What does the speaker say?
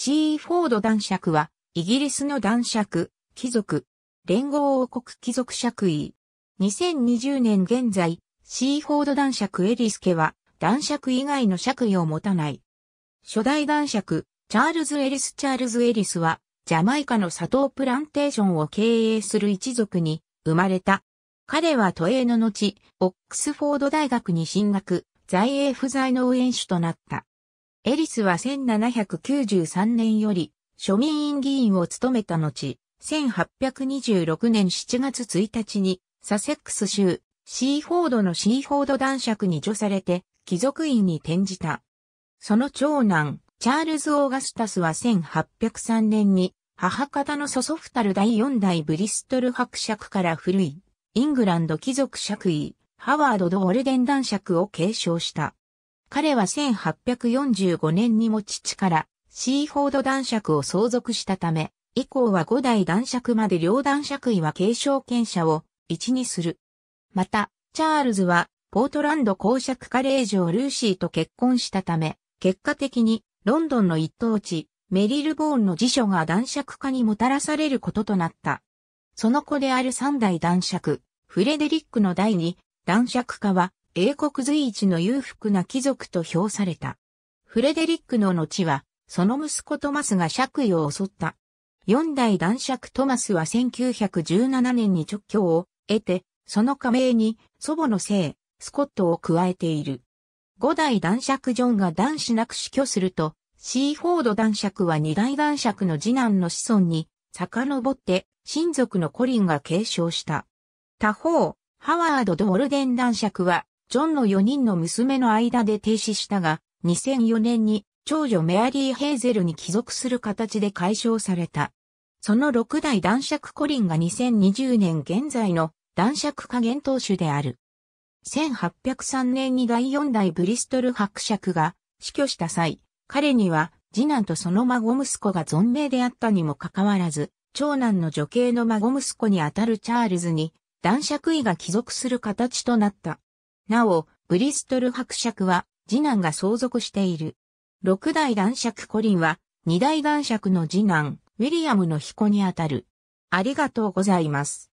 シーフォード男爵は、イギリスの男爵、貴族、連合王国貴族爵位。2020年現在、シーフォード男爵エリス家は、男爵以外の爵位を持たない。初代男爵、チャールズ・エリス・チャールズ・エリスは、ジャマイカの砂糖プランテーションを経営する一族に生まれた。彼は都営の後、オックスフォード大学に進学、在英不在の応援手となった。エリスは1793年より庶民院議員を務めた後、1826年7月1日にサセックス州シーフォードのシーフォード男爵に除されて貴族院に転じた。その長男、チャールズ・オーガスタスは1803年に母方の祖祖父たる第4代ブリストル伯爵から古いイングランド貴族爵位ハワード・ド・オルデン男爵を継承した。彼は1845年にも父からシーフォード男爵を相続したため、以降は5代男爵まで両男爵位は継承権者を一にする。また、チャールズは、ポートランド公爵カレー嬢ルーシーと結婚したため、結果的に、ロンドンの一等地、メリルボーンの辞書が男爵化にもたらされることとなった。その子である三代男爵、フレデリックの第二、男爵化は、英国随一の裕福な貴族と評された。フレデリックの後は、その息子トマスが爵位を襲った。四代男爵トマスは1917年に直教を得て、その加盟に祖母の姓、スコットを加えている。五代男爵ジョンが男子なく死去すると、シーフォード男爵は二代男爵の次男の子孫に遡って親族のコリンが継承した。他方、ハワード・ドールデン男爵はジョンの4人の娘の間で停止したが、2004年に長女メアリー・ヘーゼルに帰属する形で解消された。その6代男爵コリンが2020年現在の男爵加減当主である。1803年に第4代ブリストル伯爵が死去した際、彼には次男とその孫息子が存命であったにもかかわらず、長男の女系の孫息子にあたるチャールズに男爵位が帰属する形となった。なお、ブリストル伯爵は、次男が相続している。六代男爵コリンは、二代男爵の次男、ウィリアムの彦にあたる。ありがとうございます。